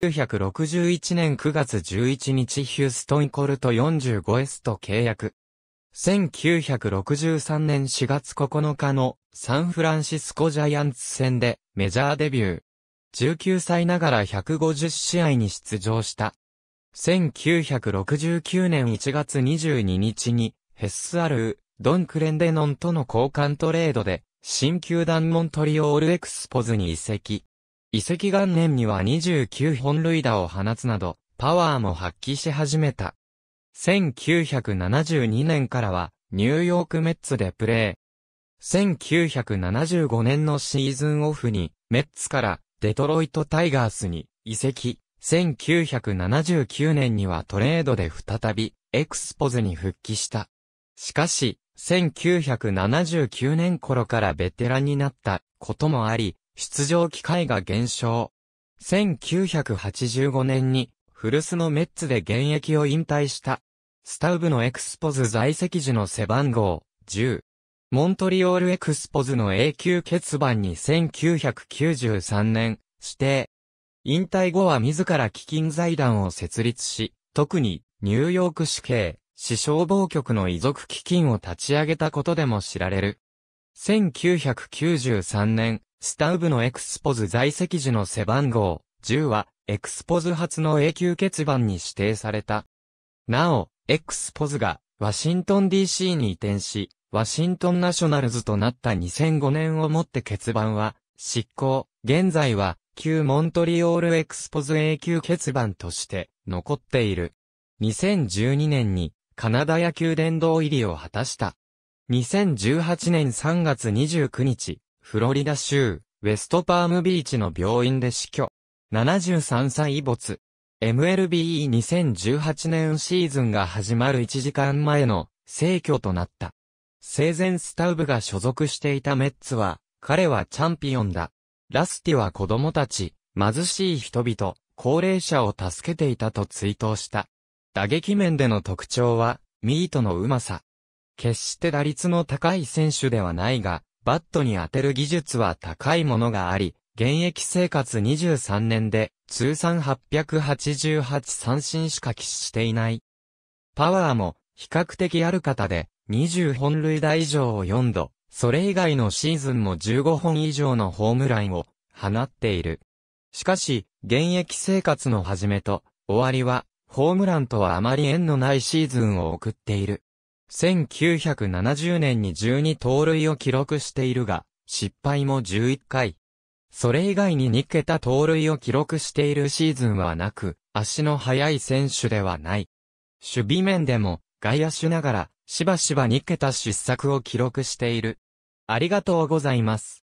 1961年9月11日ヒューストンコルト 45S と契約。1963年4月9日のサンフランシスコジャイアンツ戦でメジャーデビュー。19歳ながら150試合に出場した。1969年1月22日にヘッスアルー、ドンクレンデノンとの交換トレードで新球団モントリオールエクスポズに移籍。遺跡元年には29本塁打を放つなど、パワーも発揮し始めた。1972年からは、ニューヨークメッツでプレー。1975年のシーズンオフに、メッツからデトロイトタイガースに移籍。1979年にはトレードで再び、エクスポズに復帰した。しかし、1979年頃からベテランになったこともあり、出場機会が減少。1985年に、古巣のメッツで現役を引退した。スタウブのエクスポズ在籍時の背番号、10。モントリオールエクスポズの永久欠番に1993年、指定。引退後は自ら基金財団を設立し、特にニューヨーク市警、市消防局の遺族基金を立ち上げたことでも知られる。1993年、スタウブのエクスポズ在籍時の背番号10は、エクスポズ初の永久欠番に指定された。なお、エクスポズが、ワシントン DC に移転し、ワシントンナショナルズとなった2005年をもって欠番は、執行、現在は、旧モントリオールエクスポズ永久欠番として、残っている。2012年に、カナダ野球殿堂入りを果たした。2018年3月29日、フロリダ州、ウェストパームビーチの病院で死去。73歳没。MLBE2018 年シーズンが始まる1時間前の逝去となった。生前スタウブが所属していたメッツは、彼はチャンピオンだ。ラスティは子供たち、貧しい人々、高齢者を助けていたと追悼した。打撃面での特徴は、ミートのうまさ。決して打率の高い選手ではないが、バットに当てる技術は高いものがあり、現役生活23年で通算888三振しか喫していない。パワーも比較的ある方で20本塁打以上を4度、それ以外のシーズンも15本以上のホームランを放っている。しかし、現役生活の始めと終わりは、ホームランとはあまり縁のないシーズンを送っている。1970年に12盗塁を記録しているが、失敗も11回。それ以外に2桁盗塁を記録しているシーズンはなく、足の速い選手ではない。守備面でも、外野手ながら、しばしば2桁失策を記録している。ありがとうございます。